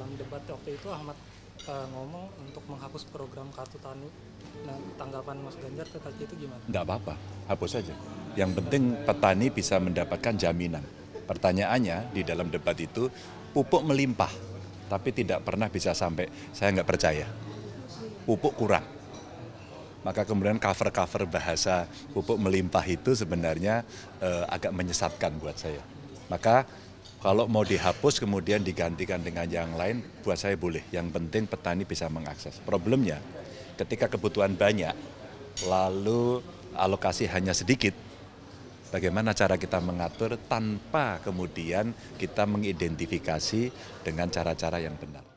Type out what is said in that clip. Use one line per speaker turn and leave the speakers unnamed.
Dalam debat waktu itu Ahmad uh, ngomong untuk menghapus program kartu tani. Nah, tanggapan Mas Ganjar terkait itu gimana?
Tidak apa-apa, hapus saja. Yang penting petani bisa mendapatkan jaminan. Pertanyaannya di dalam debat itu pupuk melimpah, tapi tidak pernah bisa sampai. Saya nggak percaya. Pupuk kurang. Maka kemudian cover-cover bahasa pupuk melimpah itu sebenarnya eh, agak menyesatkan buat saya. Maka kalau mau dihapus kemudian digantikan dengan yang lain, buat saya boleh. Yang penting petani bisa mengakses. Problemnya ketika kebutuhan banyak, lalu alokasi hanya sedikit, bagaimana cara kita
mengatur tanpa kemudian kita mengidentifikasi dengan cara-cara yang benar.